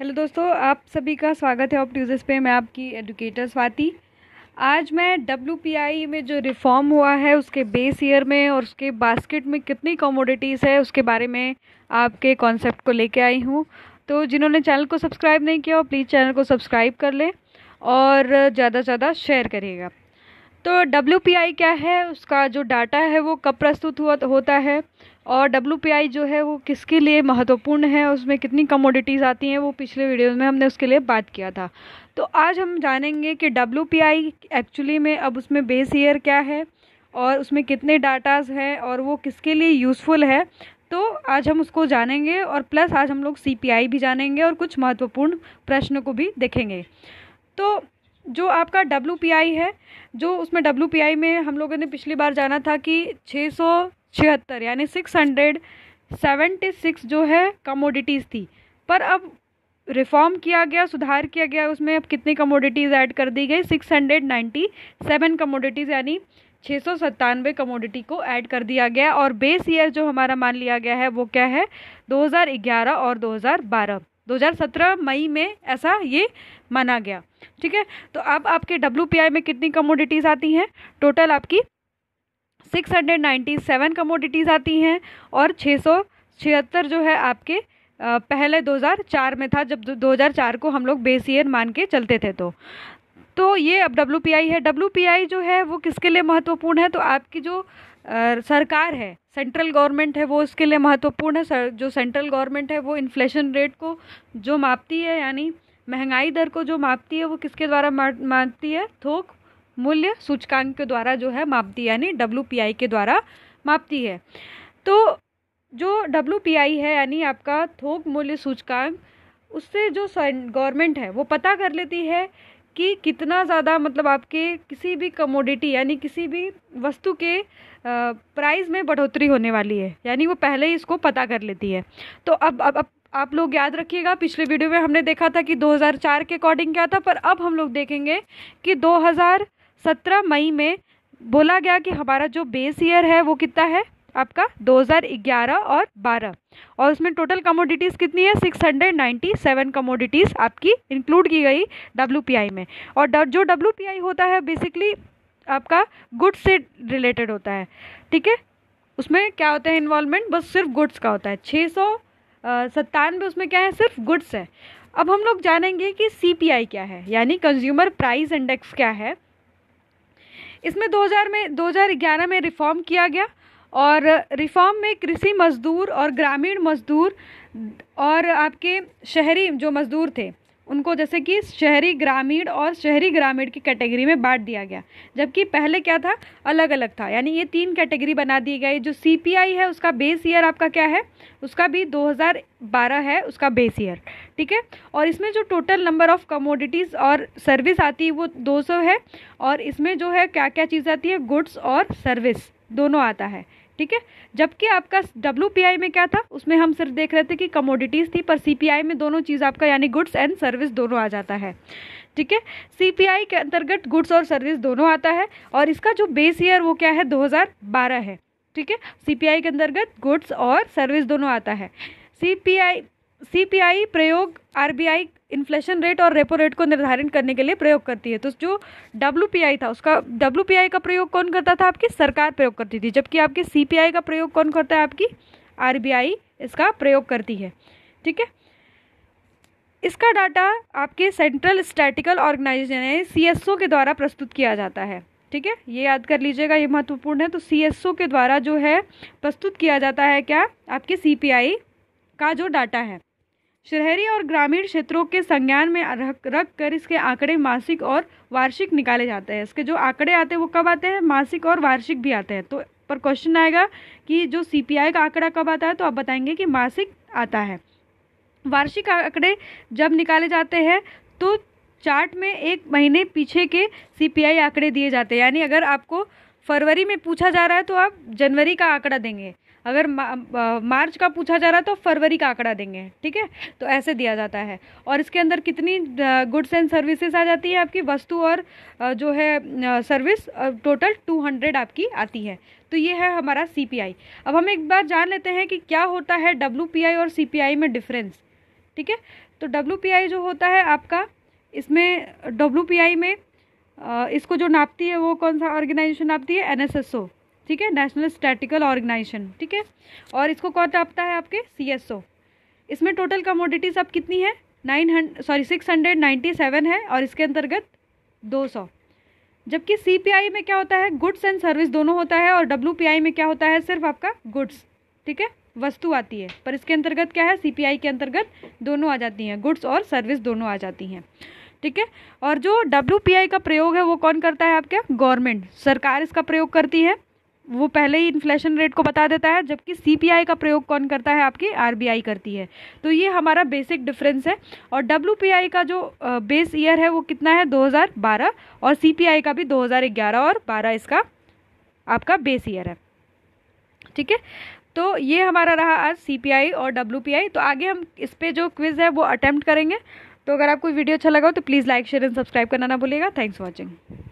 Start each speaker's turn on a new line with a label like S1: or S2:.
S1: hello दोस्तों आप सभी का स्वागत है ऑप ट्यूजर्स पे मैं आपकी एडुकेटर स्वाति आज मैं डब्ल्यू में जो रिफ़ॉर्म हुआ है उसके बेस ईयर में और उसके बास्केट में कितनी कमोडिटीज़ है उसके बारे में आपके कॉन्सेप्ट को लेके आई हूँ तो जिन्होंने चैनल को सब्सक्राइब नहीं किया प्लीज़ चैनल को सब्सक्राइब कर लें और ज़्यादा से ज़्यादा शेयर करिएगा तो डब्ल्यू क्या है उसका जो डाटा है वो कब प्रस्तुत हुआ होता है और डब्ल्यू जो है वो किसके लिए महत्वपूर्ण है उसमें कितनी कमोडिटीज़ आती हैं वो पिछले वीडियो में हमने उसके लिए बात किया था तो आज हम जानेंगे कि डब्ल्यू एक्चुअली में अब उसमें बेस ईयर क्या है और उसमें कितने डाटाज हैं और वो किसके लिए यूज़फुल है तो आज हम उसको जानेंगे और प्लस आज हम लोग सी भी जानेंगे और कुछ महत्वपूर्ण प्रश्न को भी देखेंगे तो जो आपका डब्ल्यू है जो उसमें डब्ल्यू में हम लोगों ने पिछली बार जाना था कि 600 छिहत्तर यानी सिक्स हंड्रेड सेवेंटी सिक्स जो है कमोडिटीज़ थी पर अब रिफॉर्म किया गया सुधार किया गया उसमें अब कितनी कमोडिटीज़ ऐड कर दी गई six hundred ninety seven commodities यानी छः सौ सत्तानवे कमोडिटी को ऐड कर दिया गया और बेस ईयर जो हमारा मान लिया गया है वो क्या है 2011 और 2012 2017 मई में ऐसा ये माना गया ठीक है तो अब आपके डब्ल्यू में कितनी कमोडिटीज़ आती हैं टोटल आपकी six hundred ninety seven commodities आती हैं और छः सौ छिहत्तर जो है आपके पहले 2004 में था जब 2004 को हम लोग बेस ईयर मान के चलते थे तो तो ये अब डब्ल्यू है डब्ल्यू जो है वो किसके लिए महत्वपूर्ण है तो आपकी जो आ, सरकार है सेंट्रल गवर्नमेंट है वो इसके लिए महत्वपूर्ण है सर जो सेंट्रल गवर्नमेंट है वो इन्फ्लेशन रेट को जो मापती है यानी महंगाई दर को जो मापती है वो किसके द्वारा मापती है थोक मूल्य सूचकांक के द्वारा जो है मापती है यानी डब्ल्यू के द्वारा मापती है तो जो डब्ल्यू है यानी आपका थोक मूल्य सूचकांक उससे जो गवर्नमेंट है वो पता कर लेती है कि कितना ज़्यादा मतलब आपके किसी भी कमोडिटी यानी किसी भी वस्तु के प्राइस में बढ़ोतरी होने वाली है यानी वो पहले ही इसको पता कर लेती है तो अब अब, अब आप लोग याद रखिएगा पिछले वीडियो में हमने देखा था कि 2004 के अकॉर्डिंग क्या था पर अब हम लोग देखेंगे कि सत्रह मई में बोला गया कि हमारा जो बेस ईयर है वो कितना है आपका 2011 और 12 और उसमें टोटल कमोडिटीज़ कितनी है 697 कमोडिटीज़ आपकी इंक्लूड की गई डब्ल्यू में और जो डब्ल्यू होता है बेसिकली आपका गुड्स से रिलेटेड होता है ठीक है उसमें क्या होता है इन्वॉल्वमेंट बस सिर्फ गुड्स का होता है छः सौ सत्तानवे उसमें क्या है सिर्फ गुड्स है अब हम लोग जानेंगे कि सी क्या है यानी कंज्यूमर प्राइस इंडेक्स क्या है इसमें 2000 में 2011 में रिफ़ॉर्म किया गया और रिफ़ॉर्म में कृषि मज़दूर और ग्रामीण मज़दूर और आपके शहरी जो मज़दूर थे उनको जैसे कि शहरी ग्रामीण और शहरी ग्रामीण की कैटेगरी में बांट दिया गया जबकि पहले क्या था अलग अलग था यानी ये तीन कैटेगरी बना दी गई जो सी है उसका बेस ईयर आपका क्या है उसका भी 2012 है उसका बेस ईयर ठीक है और इसमें जो टोटल नंबर ऑफ़ कमोडिटीज़ और सर्विस आती है वो दो है और इसमें जो है क्या क्या चीज़ आती है गुड्स और सर्विस दोनों आता है ठीक है जबकि आपका डब्ल्यू में क्या था उसमें हम सिर्फ देख रहे थे कि कमोडिटीज़ थी पर सी में दोनों चीज़ आपका यानी गुड्स एंड सर्विस दोनों आ जाता है ठीक है सी के अंतर्गत गुड्स और सर्विस दोनों आता है और इसका जो बेस ईयर वो क्या है 2012 है ठीक है सी के अंतर्गत गुड्स और सर्विस दोनों आता है सी सीपीआई प्रयोग आरबीआई इन्फ्लेशन रेट और रेपो रेट को निर्धारित करने के लिए प्रयोग करती है तो जो डब्ल्यू था उसका डब्ल्यू का प्रयोग कौन करता था आपकी सरकार प्रयोग करती थी जबकि आपके सी का प्रयोग कौन करता है आपकी आर इसका प्रयोग करती है ठीक है इसका डाटा आपके सेंट्रल स्टैटिकल ऑर्गेनाइजेशन यानी सी के द्वारा प्रस्तुत किया जाता है ठीक है ये याद कर लीजिएगा ये महत्वपूर्ण है तो सी के द्वारा जो है प्रस्तुत किया जाता है क्या आपके सी का जो डाटा है शहरी और ग्रामीण क्षेत्रों के संज्ञान में रख रख कर इसके आंकड़े मासिक और वार्षिक निकाले जाते हैं इसके जो आंकड़े आते हैं वो कब आते हैं मासिक और वार्षिक भी आते हैं तो पर क्वेश्चन आएगा कि जो आई का आंकड़ा कब आता है तो आप बताएंगे कि मासिक आता है वार्षिक आंकड़े जब निकाले जाते हैं तो चार्ट में एक महीने पीछे के आई आंकड़े दिए जाते हैं यानी अगर आपको फरवरी में पूछा जा रहा है तो आप जनवरी का आंकड़ा देंगे अगर मार्च का पूछा जा रहा है तो फरवरी का आंकड़ा देंगे ठीक है तो ऐसे दिया जाता है और इसके अंदर कितनी गुड्स एंड सर्विसेज आ जाती है आपकी वस्तु और जो है सर्विस टोटल टू हंड्रेड आपकी आती है तो ये है हमारा सी अब हम एक बार जान लेते हैं कि क्या होता है डब्ल्यू और सी में डिफरेंस ठीक है तो डब्ल्यू जो होता है आपका इसमें डब्ल्यू में इसको जो नापती है वो कौन सा ऑर्गेनाइजेशन नापती है एनएसएसओ ठीक है नेशनल स्टैटिकल ऑर्गेनाइजेशन ठीक है और इसको कौन आपता है आपके सी एस ओ इसमें टोटल कमोडिटीज अब कितनी है नाइन हंड sorry six hundred ninety seven है और इसके अंतर्गत दो सौ जबकि सी पी आई में क्या होता है गुड्स एंड सर्विस दोनों होता है और डब्ल्यू पी आई में क्या होता है सिर्फ आपका गुड्स ठीक है वस्तु आती है पर इसके अंतर्गत क्या है सी पी आई के अंतर्गत दोनों आ जाती हैं गुड्स और सर्विस दोनों आ जाती हैं ठीक है और जो डब्ल्यू पी आई का प्रयोग है वो कौन करता है आपके गवर्नमेंट सरकार इसका प्रयोग करती है वो पहले ही इन्फ्लेशन रेट को बता देता है जबकि सी का प्रयोग कौन करता है आपकी आर करती है तो ये हमारा बेसिक डिफरेंस है और डब्ल्यू का जो बेस ईयर है वो कितना है 2012 और सी का भी 2011 और 12 इसका आपका बेस ईयर है ठीक है तो ये हमारा रहा आज सी और डब्ल्यू तो आगे हम इस पर जो क्विज़ है वो अटैम्प्ट करेंगे तो अगर आपको वीडियो अच्छा लगा हो तो please like share and subscribe करना ना भूलिएगा थैंक्स वॉचिंग